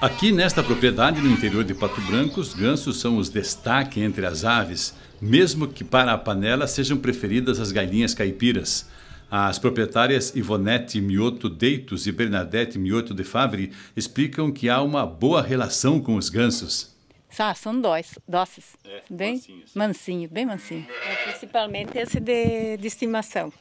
Aqui nesta propriedade, no interior de Pato Branco, os gansos são os destaque entre as aves, mesmo que para a panela sejam preferidas as galinhas caipiras. As proprietárias Ivonete Mioto Deitos e Bernadette Mioto de Favre explicam que há uma boa relação com os gansos. Ah, são dois, doces, é, bem mansinhos. mansinho, bem mansinho. É, principalmente esse de, de estimação.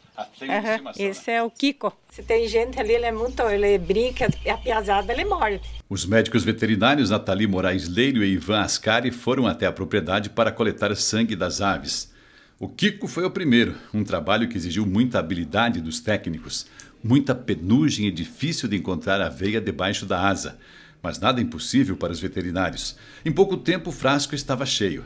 Uhum, esse é o Kiko. Se tem gente ali, ele é muito, ele brinca, é apiazado, ele morre. Os médicos veterinários Nathalie Moraes Leiro e Ivan Ascari foram até a propriedade para coletar sangue das aves. O Kiko foi o primeiro, um trabalho que exigiu muita habilidade dos técnicos, muita penugem e difícil de encontrar a veia debaixo da asa. Mas nada impossível para os veterinários. Em pouco tempo, o frasco estava cheio.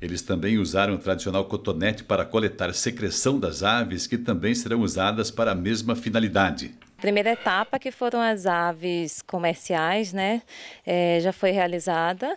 Eles também usaram o tradicional cotonete para coletar secreção das aves, que também serão usadas para a mesma finalidade. Primeira etapa, que foram as aves comerciais, né, é, já foi realizada.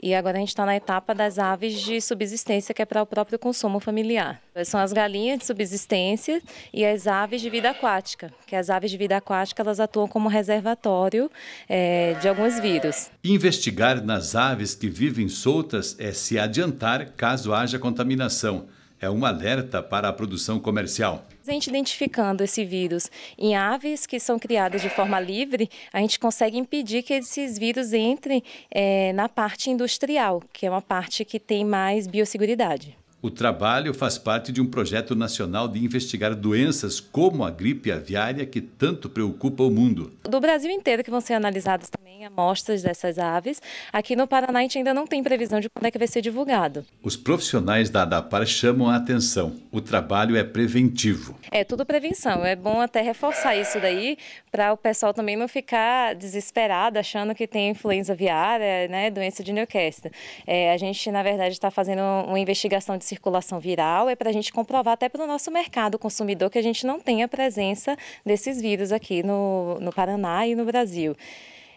E agora a gente está na etapa das aves de subsistência, que é para o próprio consumo familiar. São as galinhas de subsistência e as aves de vida aquática, que as aves de vida aquática elas atuam como reservatório é, de alguns vírus. Investigar nas aves que vivem soltas é se adiantar caso haja contaminação é um alerta para a produção comercial. A gente identificando esse vírus em aves que são criadas de forma livre, a gente consegue impedir que esses vírus entrem é, na parte industrial, que é uma parte que tem mais biosseguridade. O trabalho faz parte de um projeto nacional de investigar doenças como a gripe aviária que tanto preocupa o mundo. Do Brasil inteiro que vão ser analisados amostras dessas aves. Aqui no Paraná a gente ainda não tem previsão de quando é que vai ser divulgado. Os profissionais da ADAPAR chamam a atenção. O trabalho é preventivo. É tudo prevenção. É bom até reforçar isso daí para o pessoal também não ficar desesperado achando que tem influenza viária, né, doença de Newcastle. É, a gente na verdade está fazendo uma investigação de circulação viral é para a gente comprovar até para o nosso mercado consumidor que a gente não tem a presença desses vírus aqui no, no Paraná e no Brasil.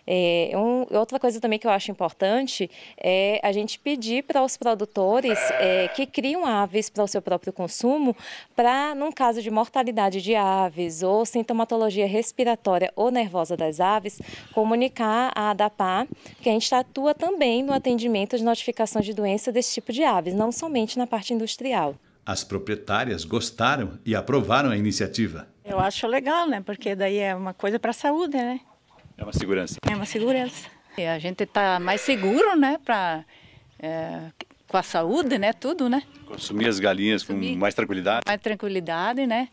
É, um, outra coisa também que eu acho importante é a gente pedir para os produtores é, que criam aves para o seu próprio consumo, para, num caso de mortalidade de aves ou sintomatologia respiratória ou nervosa das aves, comunicar à ADAPA que a gente atua também no atendimento de notificação de doença desse tipo de aves, não somente na parte industrial. As proprietárias gostaram e aprovaram a iniciativa. Eu acho legal, né? Porque daí é uma coisa para a saúde, né? É uma segurança. É uma segurança. E a gente está mais seguro, né, para é, com a saúde, né, tudo, né? Consumir as galinhas Consumir. com mais tranquilidade. Mais tranquilidade, né?